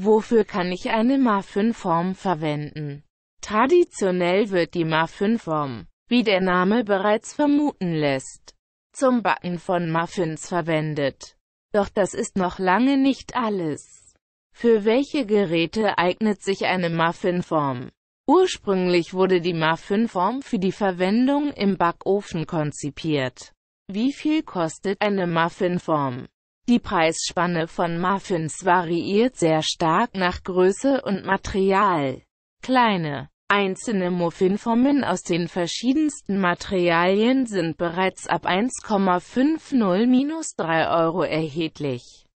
Wofür kann ich eine ma form verwenden? Traditionell wird die ma form wie der Name bereits vermuten lässt, zum Backen von Muffins verwendet. Doch das ist noch lange nicht alles. Für welche Geräte eignet sich eine Muffinform? Ursprünglich wurde die Muffinform für die Verwendung im Backofen konzipiert. Wie viel kostet eine Muffinform? Die Preisspanne von Muffins variiert sehr stark nach Größe und Material. Kleine, einzelne Muffinformen aus den verschiedensten Materialien sind bereits ab 1,50-3 Euro erhältlich.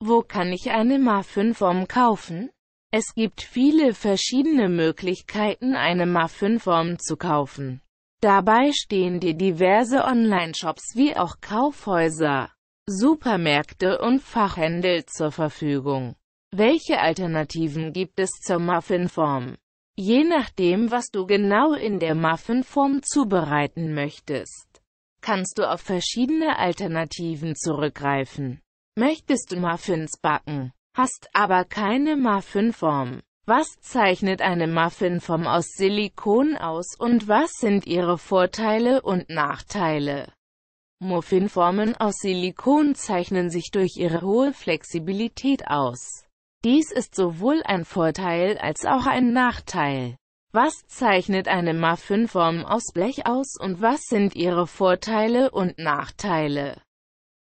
Wo kann ich eine Muffinform kaufen? Es gibt viele verschiedene Möglichkeiten, eine Muffinform zu kaufen. Dabei stehen dir diverse Online-Shops wie auch Kaufhäuser Supermärkte und Fachhändel zur Verfügung. Welche Alternativen gibt es zur Muffinform? Je nachdem, was du genau in der Muffinform zubereiten möchtest, kannst du auf verschiedene Alternativen zurückgreifen. Möchtest du Muffins backen, hast aber keine Muffinform? Was zeichnet eine Muffinform aus Silikon aus und was sind ihre Vorteile und Nachteile? Muffinformen aus Silikon zeichnen sich durch ihre hohe Flexibilität aus. Dies ist sowohl ein Vorteil als auch ein Nachteil. Was zeichnet eine Muffinform aus Blech aus und was sind ihre Vorteile und Nachteile,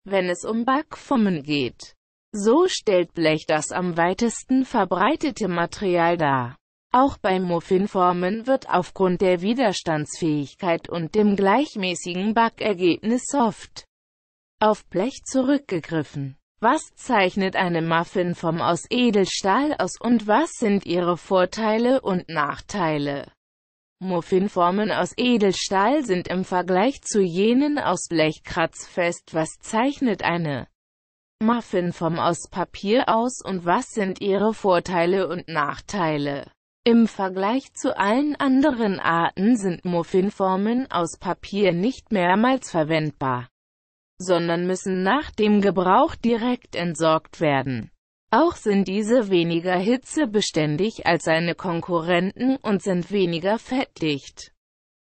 wenn es um Backformen geht? So stellt Blech das am weitesten verbreitete Material dar. Auch bei Muffinformen wird aufgrund der Widerstandsfähigkeit und dem gleichmäßigen Backergebnis oft auf Blech zurückgegriffen. Was zeichnet eine Muffinform aus Edelstahl aus und was sind ihre Vorteile und Nachteile? Muffinformen aus Edelstahl sind im Vergleich zu jenen aus Blech kratzfest. Was zeichnet eine Muffinform aus Papier aus und was sind ihre Vorteile und Nachteile? Im Vergleich zu allen anderen Arten sind Muffinformen aus Papier nicht mehrmals verwendbar, sondern müssen nach dem Gebrauch direkt entsorgt werden. Auch sind diese weniger hitzebeständig als seine Konkurrenten und sind weniger fettdicht,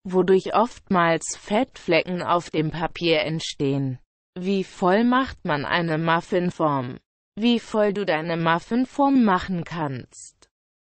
wodurch oftmals Fettflecken auf dem Papier entstehen. Wie voll macht man eine Muffinform? Wie voll du deine Muffinform machen kannst?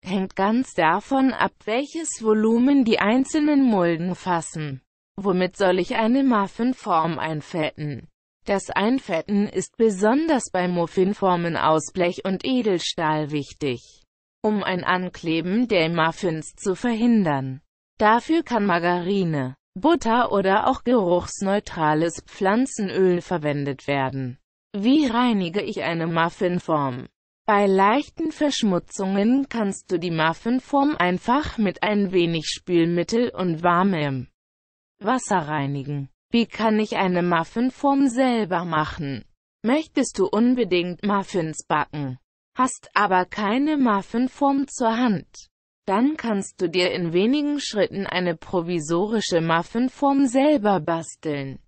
hängt ganz davon ab, welches Volumen die einzelnen Mulden fassen. Womit soll ich eine Muffinform einfetten? Das Einfetten ist besonders bei Muffinformen aus Blech und Edelstahl wichtig, um ein Ankleben der Muffins zu verhindern. Dafür kann Margarine, Butter oder auch geruchsneutrales Pflanzenöl verwendet werden. Wie reinige ich eine Muffinform? Bei leichten Verschmutzungen kannst du die Muffinform einfach mit ein wenig Spülmittel und warmem Wasser reinigen. Wie kann ich eine Muffinform selber machen? Möchtest du unbedingt Muffins backen, hast aber keine Muffinform zur Hand? Dann kannst du dir in wenigen Schritten eine provisorische Muffinform selber basteln.